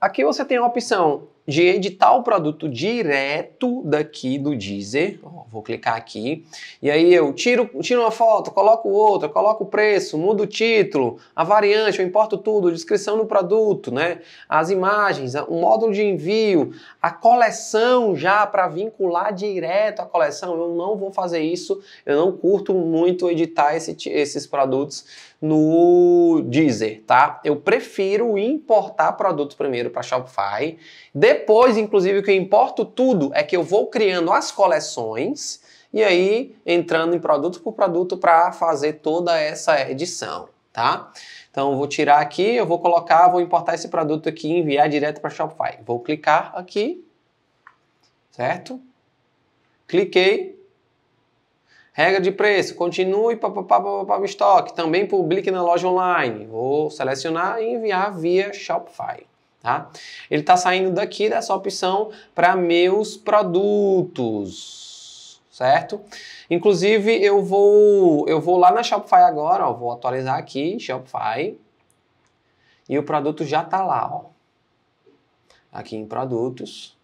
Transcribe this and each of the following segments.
Aqui você tem a opção de editar o produto direto daqui do Deezer. vou clicar aqui. E aí eu tiro, tiro uma foto, coloco outra, coloco o preço, mudo o título, a variante, eu importo tudo, descrição do produto, né? As imagens, o módulo de envio, a coleção já para vincular direto a coleção. Eu não vou fazer isso. Eu não curto muito editar esse, esses produtos no Deezer, tá? Eu prefiro importar produto primeiro para Shopify, depois depois, inclusive, o que eu importo tudo é que eu vou criando as coleções e aí entrando em produto por produto para fazer toda essa edição, tá? Então, eu vou tirar aqui, eu vou colocar, vou importar esse produto aqui e enviar direto para Shopify. Vou clicar aqui, certo? Cliquei. Regra de preço, continue para o estoque. Também publique na loja online. Vou selecionar e enviar via Shopify. Tá? Ele está saindo daqui dessa opção para meus produtos, certo? Inclusive eu vou eu vou lá na Shopify agora, ó, vou atualizar aqui Shopify e o produto já está lá, ó. Aqui em produtos,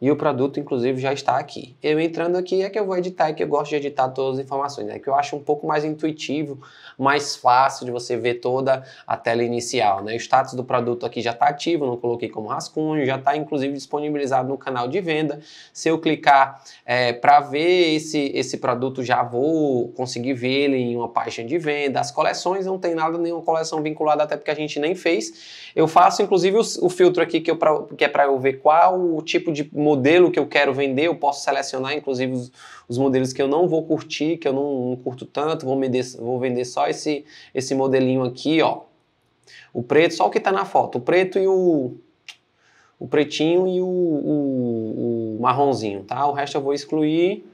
e o produto, inclusive, já está aqui. Eu entrando aqui é que eu vou editar, é que eu gosto de editar todas as informações, é que eu acho um pouco mais intuitivo, mais fácil de você ver toda a tela inicial. Né? O status do produto aqui já está ativo, não coloquei como rascunho, já está inclusive disponibilizado no canal de venda. Se eu clicar é, para ver esse, esse produto, já vou conseguir ver ele em uma página de venda. As coleções não tem nada, nenhuma coleção vinculada, até porque a gente nem fez. Eu faço inclusive o, o filtro aqui que, eu pra, que é para eu ver qual o tipo de modelo que eu quero vender, eu posso selecionar, inclusive, os, os modelos que eu não vou curtir, que eu não, não curto tanto, vou vender, vou vender só esse, esse modelinho aqui, ó. O preto, só o que está na foto, o preto e o, o pretinho e o, o, o marronzinho, tá? O resto eu vou excluir.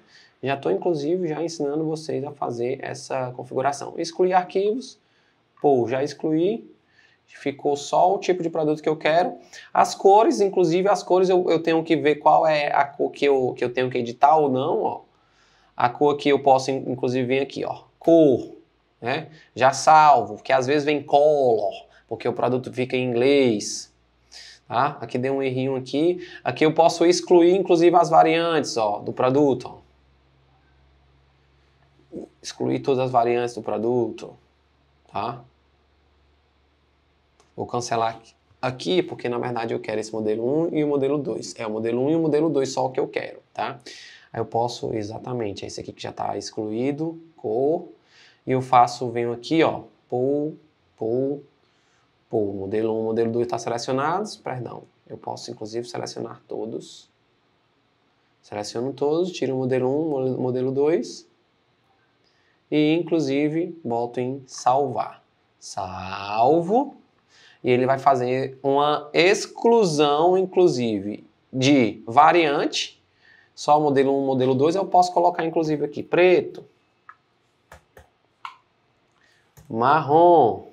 Já estou, inclusive, já ensinando vocês a fazer essa configuração. Excluir arquivos, pô, já excluí, Ficou só o tipo de produto que eu quero. As cores, inclusive, as cores eu, eu tenho que ver qual é a cor que eu, que eu tenho que editar ou não. Ó. A cor que eu posso, inclusive, vir aqui, ó. Cor, né? Já salvo, porque às vezes vem color, porque o produto fica em inglês. Tá? Aqui deu um errinho aqui. Aqui eu posso excluir, inclusive, as variantes ó, do produto. Excluir todas as variantes do produto. Tá? Vou cancelar aqui, porque na verdade eu quero esse modelo 1 e o modelo 2. É o modelo 1 e o modelo 2 só o que eu quero, tá? Aí eu posso, exatamente, é esse aqui que já está excluído, cor, e eu faço, venho aqui, ó, pull, pull, pull. Modelo 1, modelo 2 está selecionados, perdão. Eu posso, inclusive, selecionar todos. Seleciono todos, tiro o modelo 1, modelo 2, e, inclusive, boto em salvar. Salvo e ele vai fazer uma exclusão, inclusive, de variante, só o modelo 1, modelo 2, eu posso colocar, inclusive, aqui, preto, marrom,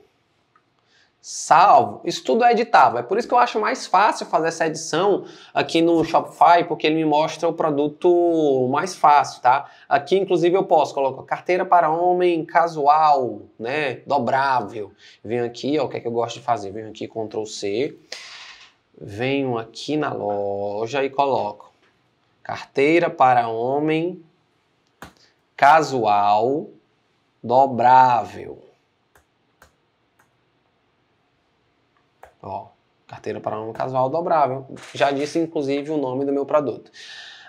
salvo, isso tudo é editável. É por isso que eu acho mais fácil fazer essa edição aqui no Shopify, porque ele me mostra o produto mais fácil, tá? Aqui, inclusive, eu posso colocar carteira para homem casual, né? Dobrável. Venho aqui, ó, o que é que eu gosto de fazer? Venho aqui, Ctrl C, venho aqui na loja e coloco carteira para homem casual dobrável. Ó, carteira Panorama Casual dobrável. Já disse, inclusive, o nome do meu produto.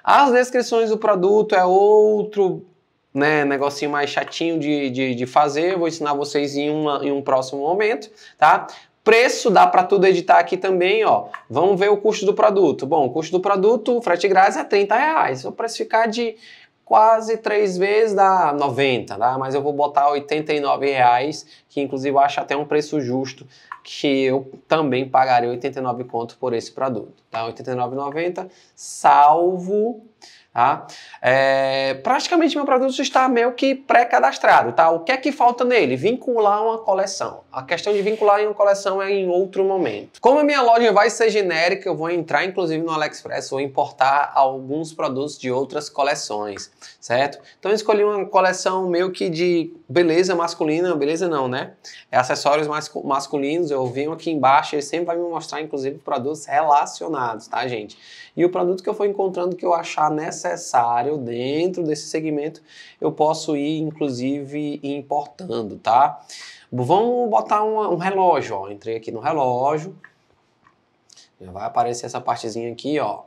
As descrições do produto é outro né, negocinho mais chatinho de, de, de fazer. vou ensinar vocês em, uma, em um próximo momento, tá? Preço dá para tudo editar aqui também, ó. Vamos ver o custo do produto. Bom, o custo do produto, frete grátis é 30 reais. Se eu precificar de quase três vezes dá 90, tá? Mas eu vou botar 89 reais, que inclusive eu acho até um preço justo que eu também pagarei 89 conto por esse produto, tá? 89,90, salvo Tá? É, praticamente meu produto está meio que pré-cadastrado. Tá? O que é que falta nele? Vincular uma coleção. A questão de vincular em uma coleção é em outro momento. Como a minha loja vai ser genérica, eu vou entrar inclusive no AliExpress, vou importar alguns produtos de outras coleções, certo? Então eu escolhi uma coleção meio que de beleza masculina, beleza não, né? É acessórios masculinos, eu venho aqui embaixo, ele sempre vai me mostrar inclusive produtos relacionados, tá gente? E o produto que eu for encontrando que eu achar nessa necessário dentro desse segmento, eu posso ir inclusive importando, tá? Vamos botar um relógio, ó. Entrei aqui no relógio. Vai aparecer essa partezinha aqui, ó.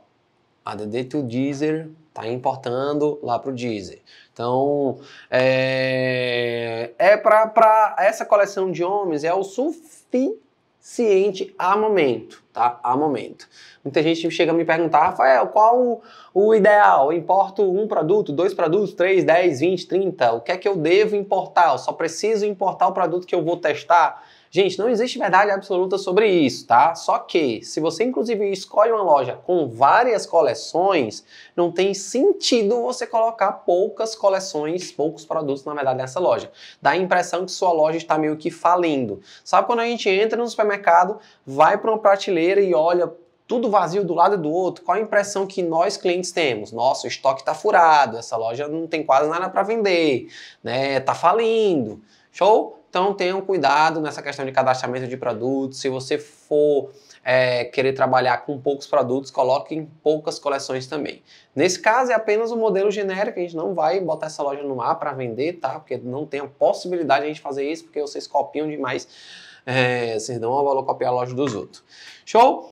ADD to Deezer tá importando lá para o Deezer. Então, é, é para essa coleção de homens é o suficiente a momento tá? A momento. Muita gente chega a me perguntar, Rafael, qual o, ideal? Eu importo um produto, dois produtos, três, dez, vinte, trinta? O que é que eu devo importar? Eu só preciso importar o produto que eu vou testar? Gente, não existe verdade absoluta sobre isso, tá? Só que, se você inclusive escolhe uma loja com várias coleções, não tem sentido você colocar poucas coleções, poucos produtos, na verdade, nessa loja. Dá a impressão que sua loja está meio que falindo. Sabe quando a gente entra no supermercado, vai para uma prateleira e olha tudo vazio do lado e do outro, qual a impressão que nós clientes temos? Nossa, o estoque está furado, essa loja não tem quase nada para vender, né? Tá falindo. Show? Então tenham cuidado nessa questão de cadastramento de produtos. Se você for é, querer trabalhar com poucos produtos, coloque em poucas coleções também. Nesse caso é apenas um modelo genérico, a gente não vai botar essa loja no ar para vender, tá? Porque não tem a possibilidade de a gente fazer isso, porque vocês copiam demais é, vocês dão um valor para a loja dos outros. Show?